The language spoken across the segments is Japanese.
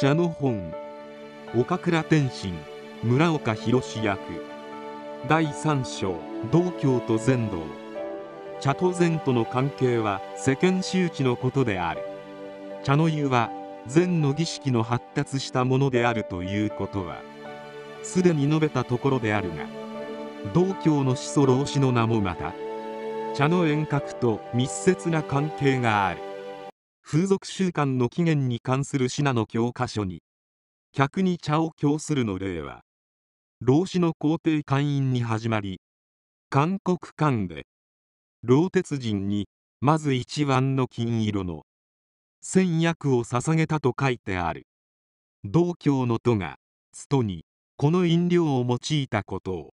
茶の本岡倉天心村岡弘役第三章道教と禅道茶と禅との関係は世間周知のことである茶の湯は禅の儀式の発達したものであるということはすでに述べたところであるが道教の始祖老子の名もまた茶の遠隔と密接な関係がある風俗習慣の起源に関する品の教科書に客に茶を供するの例は老子の皇帝会員に始まり韓国間で老鉄人にまず一番の金色の千役を捧げたと書いてある道教の都がストにこの飲料を用いたことを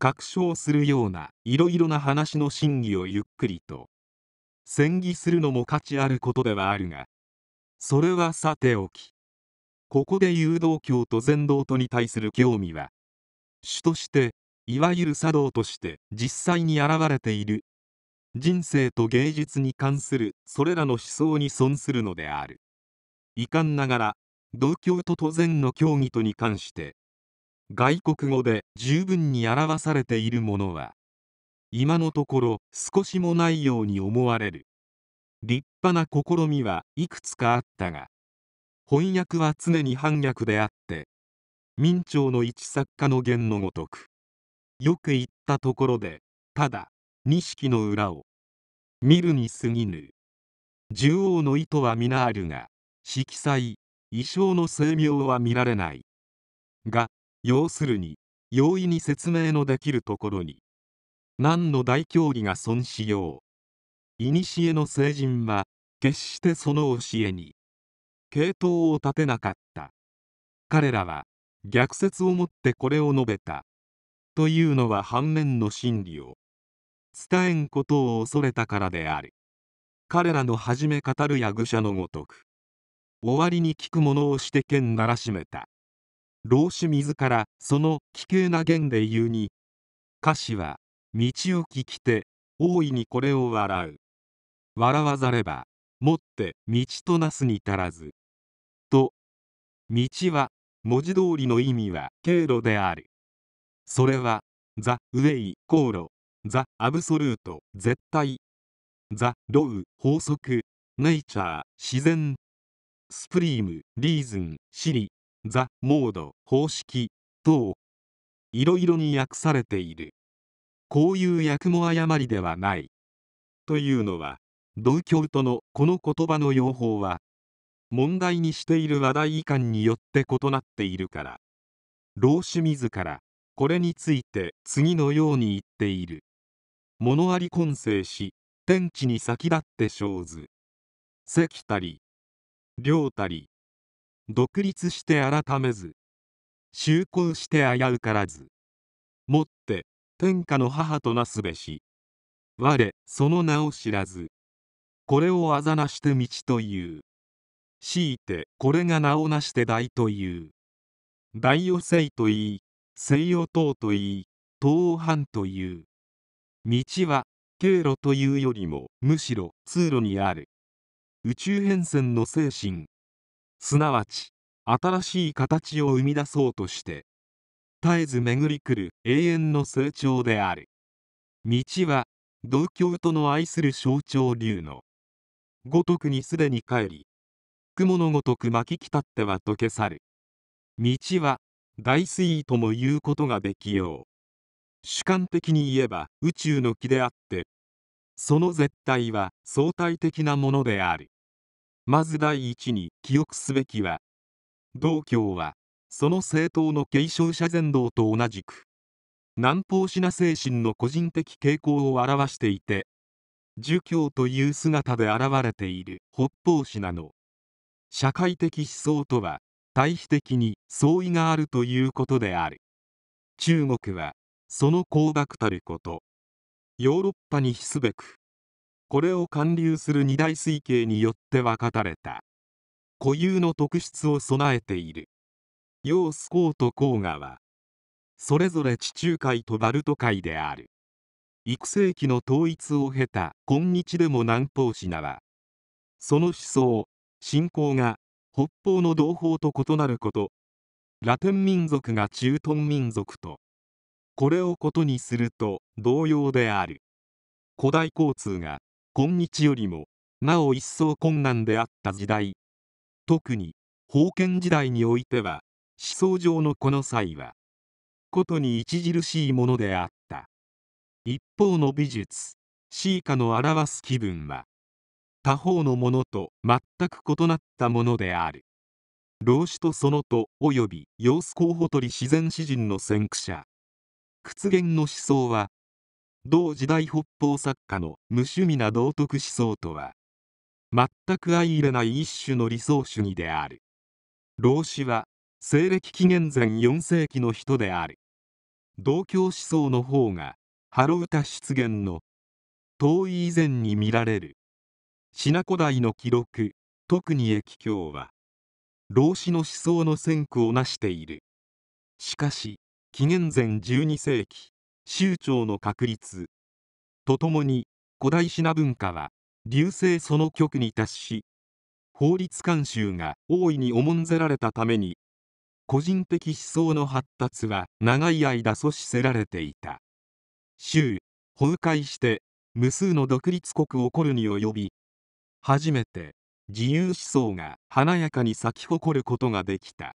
確証するようないろいろな話の真偽をゆっくりと戦議するのも価値あることではあるがそれはさておきここで誘導教と禅道とに対する興味は主としていわゆる茶道として実際に現れている人生と芸術に関するそれらの思想に損するのである遺憾ながら道教と都禅の教義とに関して外国語で十分に表されているものは今のところ少しもないように思われる立派な試みはいくつかあったが翻訳は常に反逆であって明朝の一作家の言のごとくよく言ったところでただ錦の裏を見るに過ぎぬ縦王の意図は皆あるが色彩衣装の精妙は見られないが要するに容易に説明のできるところに何の大教義が損しよう。古の聖人は、決してその教えに、系統を立てなかった。彼らは、逆説をもってこれを述べた。というのは反面の真理を、伝えんことを恐れたからである。彼らの初め語るや愚者のごとく、終わりに聞く者をして剣ならしめた。老子自ら、その奇形な言で言うに、歌詞は、道を聞きて大いにこれを笑う笑わざればもって道となすに足らずと道は文字通りの意味は経路であるそれはザ・ウェイ・航路ザ・アブソルート絶対ザ・ロウ法則ネイチャー自然スプリームリーズンシリザ・モード方式等いろいろに訳されているこういう役も誤りではない。というのは、同教とのこの言葉の用法は、問題にしている話題遺憾によって異なっているから。老子自ら、これについて次のように言っている。物あり混成し、天地に先立って生ず。関たり、両たり、独立して改めず、就航して危うからず。もっ天下の母となすべし我その名を知らずこれをあざなして道という強いてこれが名をなして大という大を聖といい西洋等といい東欧藩という道は経路というよりもむしろ通路にある宇宙変遷の精神すなわち新しい形を生み出そうとして絶えず巡り来る永遠の成長である道は同教との愛する象徴流のごとくにすでに帰り雲のごとく巻ききたっては溶け去る道は大水位とも言うことができよう主観的に言えば宇宙の木であってその絶対は相対的なものであるまず第一に記憶すべきは道教はその政党の継承者全道と同じく南方シナ精神の個人的傾向を表していて儒教という姿で現れている北方シナの社会的思想とは対比的に相違があるということである中国はその高額たることヨーロッパに比すべくこれを還流する二大推計によって分かたれた固有の特質を備えているースコート黄河はそれぞれ地中海とバルト海である幾世紀の統一を経た今日でも南方品はその思想信仰が北方の同胞と異なることラテン民族が中東民族とこれをことにすると同様である古代交通が今日よりもなお一層困難であった時代特に封建時代においては思想上のこの際はことに著しいものであった一方の美術シーカの表す気分は他方のものと全く異なったものである老子とそのと及び様子候補取自然詩人の先駆者屈原の思想は同時代北方作家の無趣味な道徳思想とは全く相入れない一種の理想主義である老子は西暦紀元前4世紀の人である道教思想の方がハロウタ出現の遠い以前に見られる品古代の記録特に液教は老子の思想の先駆を成しているしかし紀元前12世紀宗朝の確立とともに古代シナ文化は流星その極に達し法律慣習が大いに重んぜられたために個人的思想の発達は長い間阻止せられていた州崩壊して無数の独立国をコルに及び初めて自由思想が華やかに咲き誇ることができた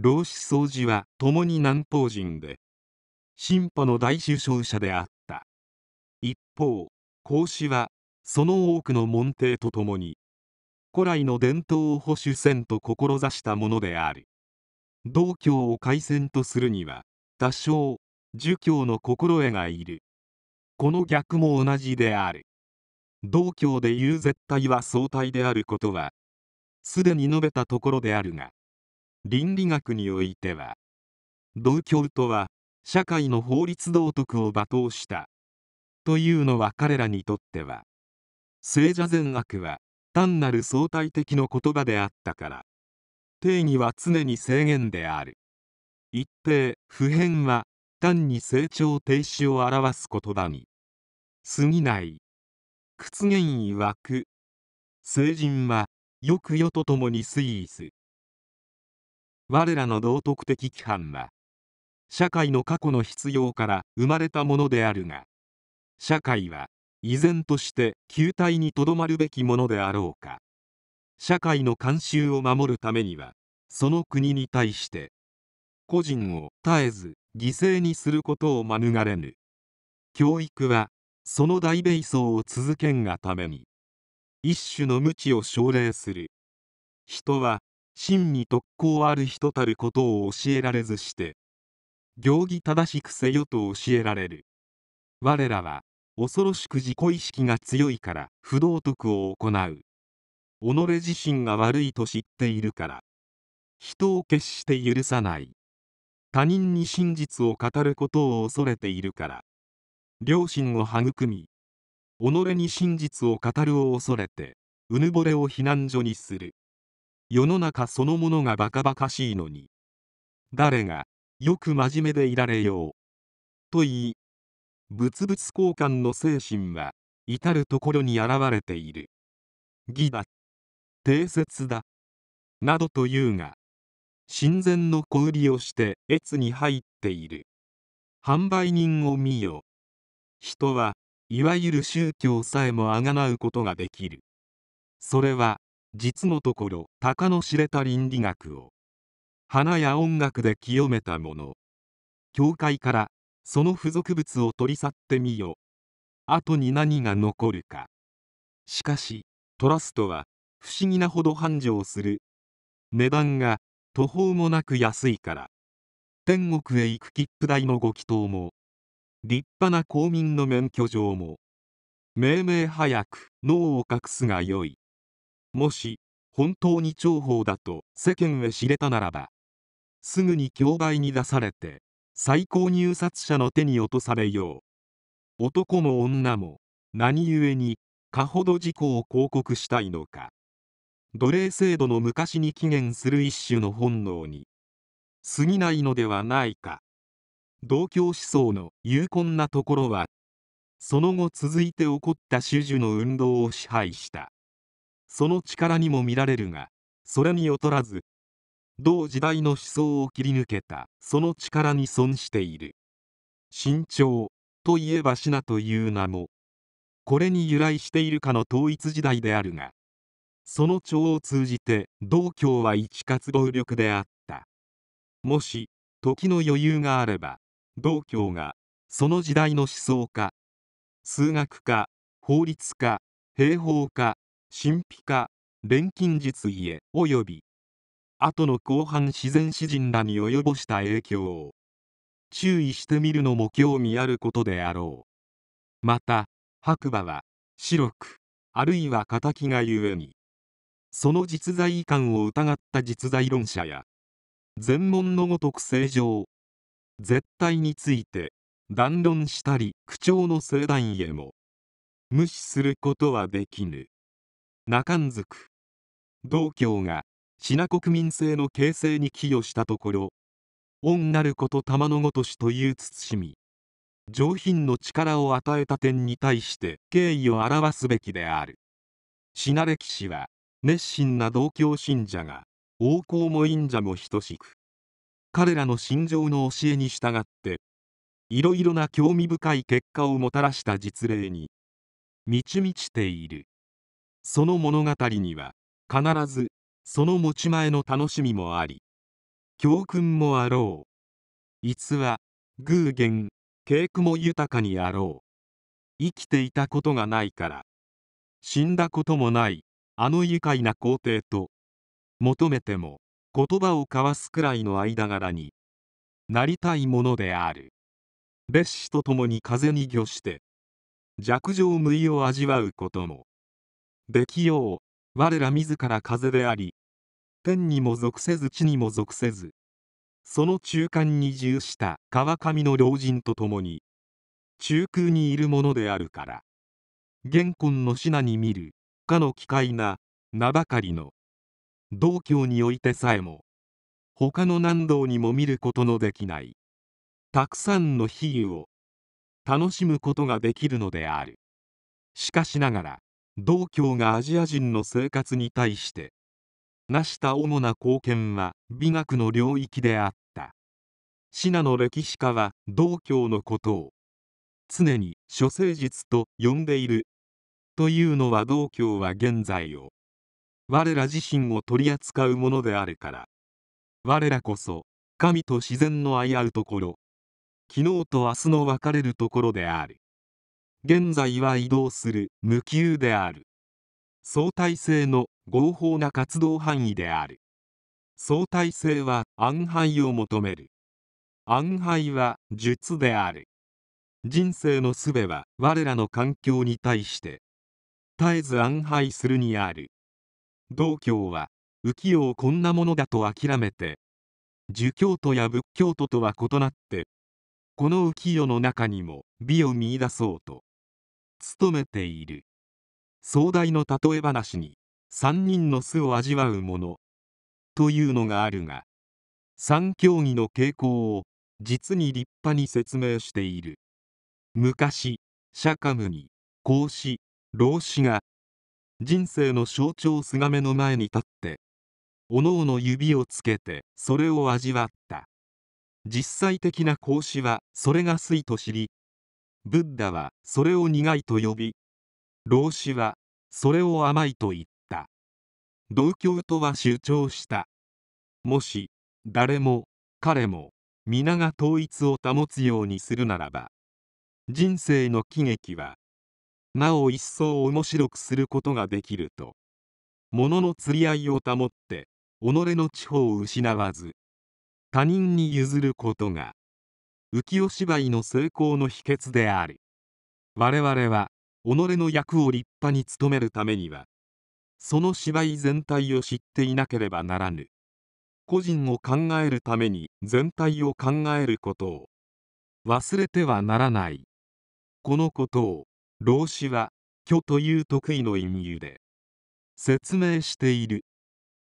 老子総司は共に南方人で進歩の大首相者であった一方孔子はその多くの門弟とともに古来の伝統を保守せんと志したものである道教を開戦とするには多少儒教の心得がいるこの逆も同じである道教でいう絶対は相対であることはすでに述べたところであるが倫理学においては道教とは社会の法律道徳を罵倒したというのは彼らにとっては聖者善悪は単なる相対的の言葉であったから定義は常に制限である一定普遍は単に成長停止を表す言葉に過ぎない屈原曰く成人はよく世とともに推移す我らの道徳的規範は社会の過去の必要から生まれたものであるが社会は依然として球体にとどまるべきものであろうか社会の慣習を守るためにはその国に対して個人を絶えず犠牲にすることを免れぬ教育はその大米層を続けんがために一種の無知を奨励する人は真に特効ある人たることを教えられずして行儀正しくせよと教えられる我らは恐ろしく自己意識が強いから不道徳を行う己自身が悪いと知っているから人を決して許さない他人に真実を語ることを恐れているから両親を育み己に真実を語るを恐れてうぬぼれを避難所にする世の中そのものがバカバカしいのに誰がよく真面目でいられようと言い物々交換の精神は至る所に現れている義だ定説だなどと言うが神前の小売りをして越に入っている販売人を見よ人はいわゆる宗教さえもあがなうことができるそれは実のところ鷹の知れた倫理学を花や音楽で清めたもの教会からその付属物を取り去ってみよ後に何が残るかしかしトラストは不思議なほど繁盛する値段が途方もなく安いから天国へ行く切符代のご祈祷も立派な公民の免許状も命名早く脳を隠すがよいもし本当に重宝だと世間へ知れたならばすぐに競売に出されて最高入札者の手に落とされよう男も女も何故にかほど事故を広告したいのか奴隷制度の昔に起源する一種の本能に過ぎないのではないか同教思想の有根なところはその後続いて起こった種々の運動を支配したその力にも見られるがそれに劣らず同時代の思想を切り抜けたその力に損している慎重といえばシナという名もこれに由来しているかの統一時代であるがその長を通じて道教は一活動力であったもし時の余裕があれば道教がその時代の思想家数学家法律家兵法家神秘家錬金術家および後の後半自然詩人らに及ぼした影響を注意してみるのも興味あることであろうまた白馬は白くあるいは敵がゆえにその実在遺憾を疑った実在論者や全問のごとく正常絶対について談論したり口調の正談へも無視することはできぬ中んづく道教が品国民性の形成に寄与したところ恩なること玉のごとしという慎み上品の力を与えた点に対して敬意を表すべきである品歴史は熱心な同教信者が王侯も忍者も等しく彼らの心情の教えに従っていろいろな興味深い結果をもたらした実例に満ち満ちているその物語には必ずその持ち前の楽しみもあり教訓もあろう逸話偶言景句も豊かにあろう生きていたことがないから死んだこともないあの愉快な皇帝と求めても言葉を交わすくらいの間柄になりたいものである別紙と共に風に御して弱情無意を味わうこともできよう我ら自ら風であり天にも属せず地にも属せずその中間に従した川上の老人と共に中空にいるものであるから玄魂の品に見るかの奇怪な名ばかりの道教においてさえも他の何道にも見ることのできないたくさんの比喩を楽しむことができるのであるしかしながら道教がアジア人の生活に対して成した主な貢献は美学の領域であった信濃歴史家は道教のことを常に諸聖術と呼んでいるというのは道教は現在を我ら自身を取り扱うものであるから我らこそ神と自然の相合うところ昨日と明日の分かれるところである現在は移動する無休である相対性の合法な活動範囲である相対性は安排を求める安排は術である人生のすべは我らの環境に対して絶えず安廃するにある道教は浮世をこんなものだと諦めて儒教徒や仏教徒とは異なってこの浮世の中にも美を見いだそうと努めている壮大の例え話に三人の巣を味わうものというのがあるが三教義の傾向を実に立派に説明している昔釈迦牟尼孔子老子が人生の象徴すがめの前に立っておのおの指をつけてそれを味わった実際的な孔子はそれが水と知りブッダはそれを苦いと呼び老子はそれを甘いと言った同郷とは主張したもし誰も彼も皆が統一を保つようにするならば人生の喜劇はなお一層面白くすることができると物の釣り合いを保って己の地方を失わず他人に譲ることが浮世芝居の成功の秘訣である我々は己の役を立派に務めるためにはその芝居全体を知っていなければならぬ個人を考えるために全体を考えることを忘れてはならないこのことを老子は虚という得意の隠喩で説明している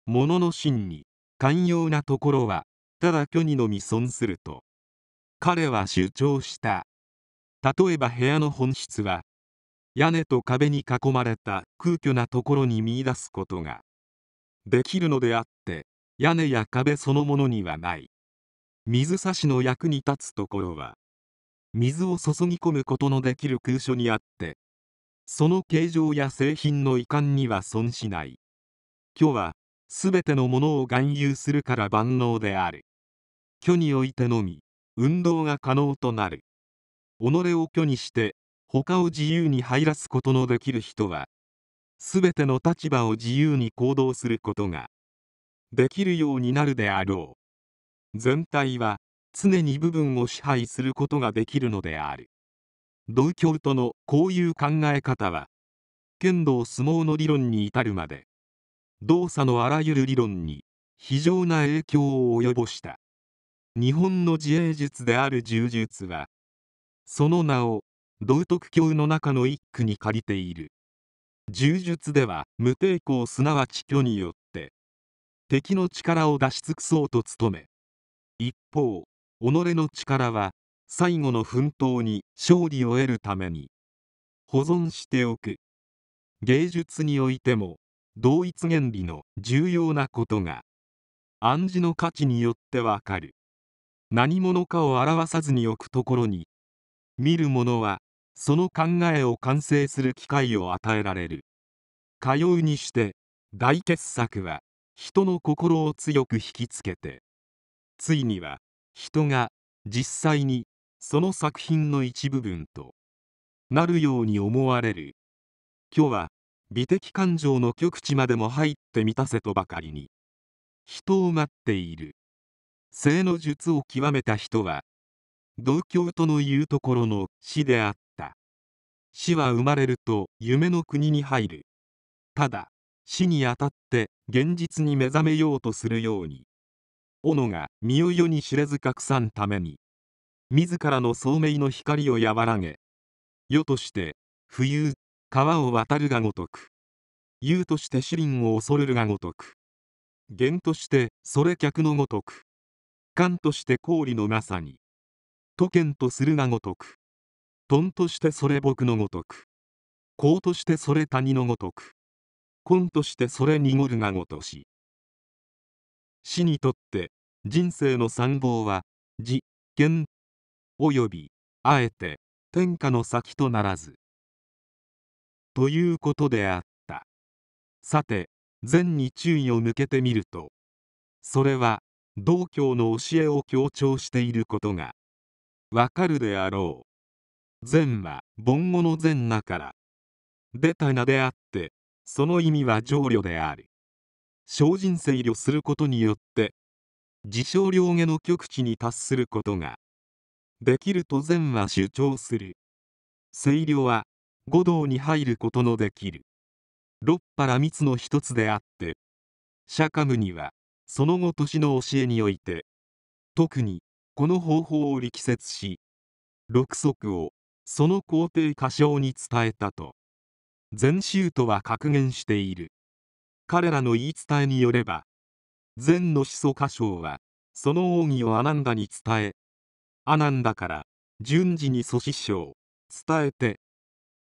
ものの真に寛容なところはただ虚にのみ損すると彼は主張した例えば部屋の本質は屋根と壁に囲まれた空虚なところに見いだすことができるのであって屋根や壁そのものにはない水差しの役に立つところは水を注ぎ込むことのできる空所にあってその形状や製品の遺憾には損しない虚は全てのものを含有するから万能である虚においてのみ運動が可能となる己を虚にして他を自由に入らすことのできる人は全ての立場を自由に行動することができるようになるであろう全体は常に部分を支配することができるのである道教徒のこういう考え方は剣道相撲の理論に至るまで動作のあらゆる理論に非常な影響を及ぼした日本の自衛術である柔術はその名を道徳教の中の一句に借りている柔術では無抵抗すなわち虚によって敵の力を出し尽くそうと努め一方己の力は最後の奮闘に勝利を得るために保存しておく芸術においても同一原理の重要なことが暗示の価値によってわかる何者かを表さずに置くところに見る者はその考えを完成する機会を与えられるかようにして大傑作は人の心を強く引きつけてついには人が実際にその作品の一部分となるように思われる今日は美的感情の極地までも入って満たせとばかりに人を待っている性の術を極めた人は同郷との言うところの死であった死は生まれると夢の国に入るただ死にあたって現実に目覚めようとするように斧が身を世に知れず隠さんために自らの聡明の光を和らげ世として冬川を渡るがごとく雄として死輪を恐るがごとく言としてそれ客のごとく官として氷のまさに都県とするがごとくンとしてそれ僕のごとく公としてそれ谷のごとく根としてそれ濁るがごとし死にとって人生の参謀は自見およびあえて天下の先とならずということであったさて善に注意を向けてみるとそれは道教の教えを強調していることがわかるであろう善は盆語の善なから出た名であってその意味は情慮である精進制御することによって自称両下の極地に達することができると禅は主張する制御は五道に入ることのできる六波羅蜜の一つであって釈迦牟にはその後年の教えにおいて特にこの方法を力説し六足をその皇帝歌唱に伝えたと禅宗とは格言している彼らの言い伝えによれば禅の始祖歌唱はその奥義をアナンダに伝えアナンダから順次に祖師匠伝えて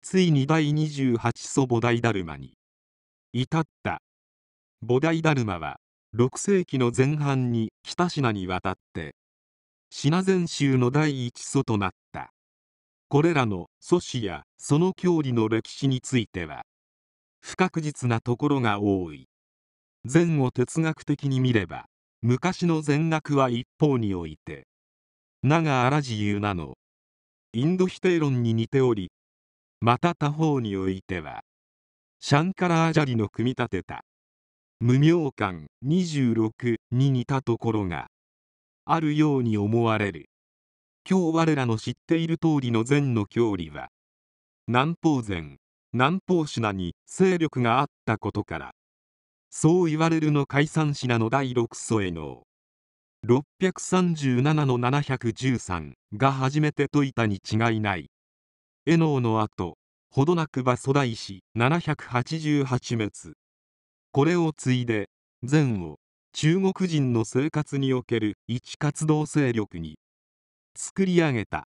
ついに第28祖菩提ダルマに至った菩提ダルマは6世紀の前半に北品に渡って品禅宗の第一祖となったこれらの祖師やその教理の歴史については不確実なところが多い善を哲学的に見れば昔の善悪は一方において長荒地ゆなのインド否定論に似ておりまた他方においてはシャンカラージャリの組み立てた無明観26に似たところがあるように思われる今日我らの知っている通りの善の教理は南方善南方品に勢力があったことからそう言われるの解散品の第6祖への637の713が初めて解いたに違いない絵能の後ほどなくば粗大師788滅これを継いで禅を中国人の生活における一活動勢力に作り上げた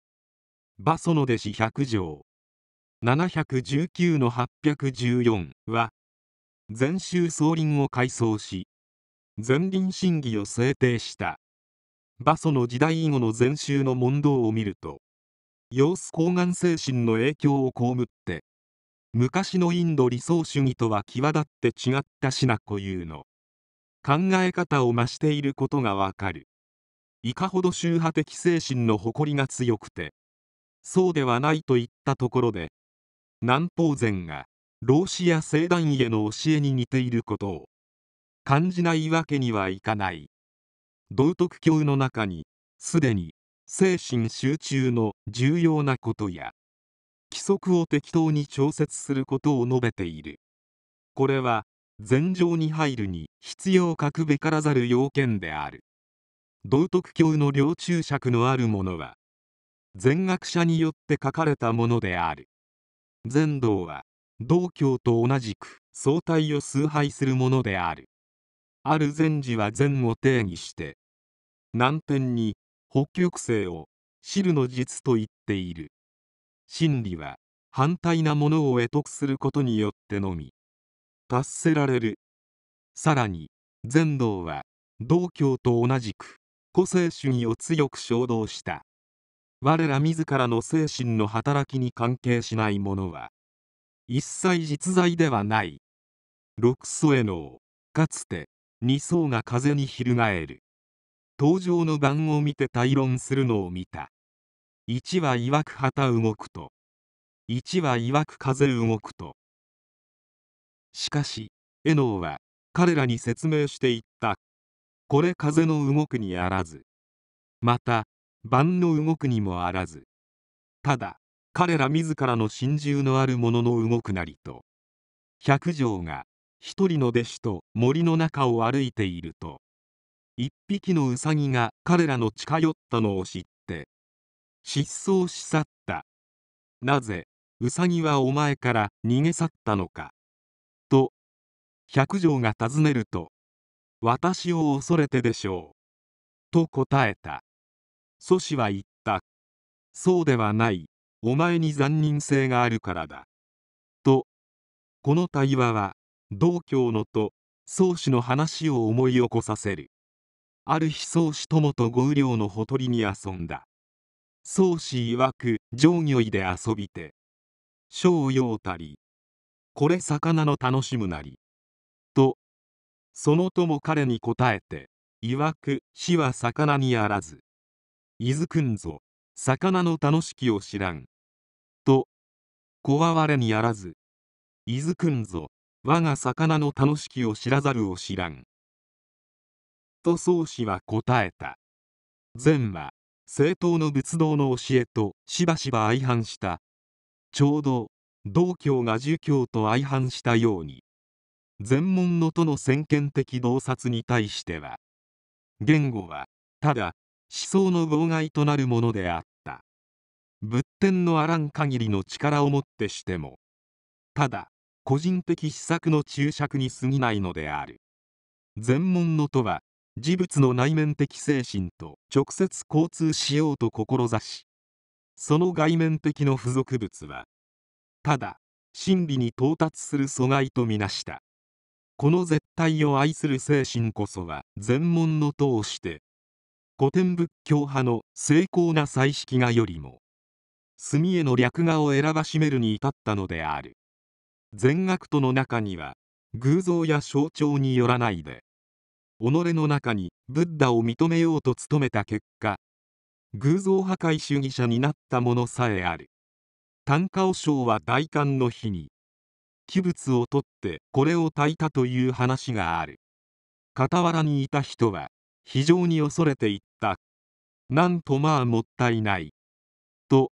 馬祖の弟子百条719の814は全州総林を改装し禅林審議を制定した馬祖の時代以後の禅宗の問答を見ると様子高ん精神の影響を被って昔のインド理想主義とは際立って違った品固有の考え方を増していることがわかるいかほど宗派的精神の誇りが強くてそうではないといったところで南方禅が老子や聖団への教えに似ていることを感じないわけにはいかない道徳教の中にすでに精神集中の重要なことや規則を適当に調節することを述べているこれは禅上に入るに必要かくべからざる要件である道徳教の領注釈のあるものは全学者によって書かれたものである禅道は道教と同じく相対を崇拝するものであるある禅師は禅を定義して南点に北極星を汁の術と言っている真理は反対なものを得得することによってのみ達せられるさらに禅道は道教と同じく個性主義を強く衝動した我ら自らの精神の働きに関係しないものは一切実在ではない六祖へのかつて二層が風に翻る登場の盤を見て対論するのを見た一は曰く旗動くと一は曰く風動くとしかしエノーは彼らに説明していったこれ風の動くにあらずまた万の動くにもあらずただ彼ら自らの心中のあるものの動くなりと百条が一人の弟子と森の中を歩いていると一匹のウサギが彼らの近寄ったのを知って失踪し去ったなぜウサギはお前から逃げ去ったのかと百条が尋ねると私を恐れてでしょうと答えた祖師は言ったそうではないお前に残忍性があるからだとこの対話は道教のと宗師の話を思い起こさせるある日宗師友と五両のほとりに遊んだ宗師曰く上魚位で遊びて小用たりこれ魚の楽しむなりとそのとも彼に答えて曰く死は魚にあらず伊豆くんぞ魚の楽しきを知らんとこわわれにあらず伊豆くんぞ我が魚の楽しきを知らざるを知らんと宗氏は答えた禅は正統の仏道の教えとしばしば相反したちょうど道教が儒教と相反したように禅門のとの先見的洞察に対しては言語はただ想の妨害となるものであった仏典のあらん限りの力をもってしてもただ個人的施策の注釈に過ぎないのである禅門のとは事物の内面的精神と直接交通しようと志しその外面的の付属物はただ真理に到達する阻害とみなしたこの絶対を愛する精神こそは全門の通をして古典仏教派の精巧な彩色画よりも墨絵の略画を選ばしめるに至ったのである全学徒の中には偶像や象徴によらないで己の中にブッダを認めようと努めた結果偶像破壊主義者になったものさえある短歌和尚は大寒の日に器物を取ってこれを焚いたという話がある傍らにいた人は非常に恐れていたったなんとまあもったいないと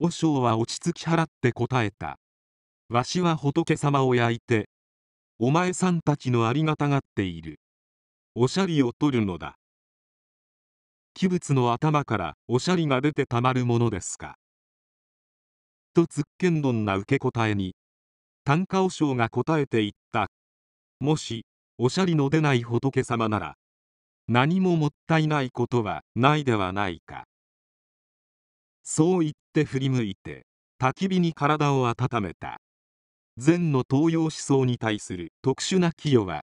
和尚は落ち着き払って答えたわしは仏様を焼いてお前さんたちのありがたがっているおしゃりを取るのだ器物の頭からおしゃりが出てたまるものですかとつっけんどんな受け答えに短歌和尚が答えていったもしおしゃりの出ない仏様なら何ももったいないことはないではないかそう言って振り向いて焚き火に体を温めた禅の東洋思想に対する特殊な寄与は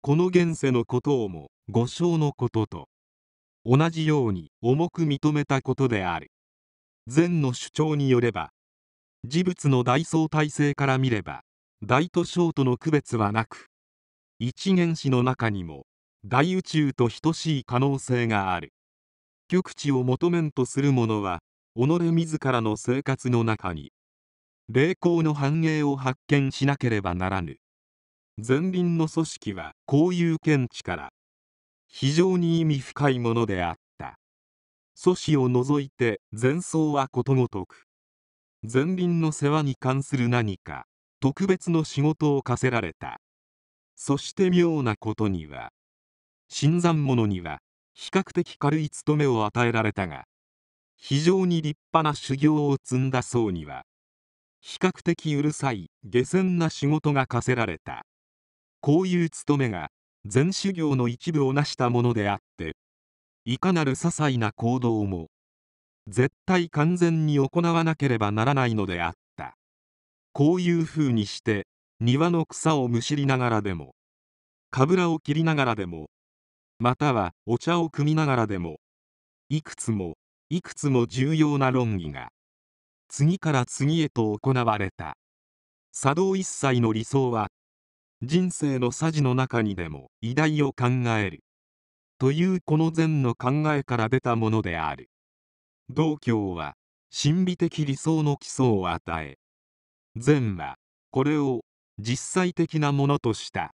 この現世のことをも五章のことと同じように重く認めたことである禅の主張によれば事物の大相対性から見れば大と小との区別はなく一原子の中にも大宇宙と等しい可能性がある極地を求めんとする者は己自らの生活の中に霊光の繁栄を発見しなければならぬ前輪の組織はこういう見地から非常に意味深いものであった組織を除いて前奏はことごとく前輪の世話に関する何か特別の仕事を課せられたそして妙なことには新参者には比較的軽い務めを与えられたが非常に立派な修行を積んだ僧には比較的うるさい下船な仕事が課せられたこういう務めが全修行の一部を成したものであっていかなる些細な行動も絶対完全に行わなければならないのであったこういうふうにして庭の草をむしりながらでもかぶらを切りながらでもまたはお茶を汲みながらでもいくつもいくつも重要な論議が次から次へと行われた茶道一切の理想は人生のさじの中にでも偉大を考えるというこの禅の考えから出たものである道教は神秘的理想の基礎を与え禅はこれを実際的なものとした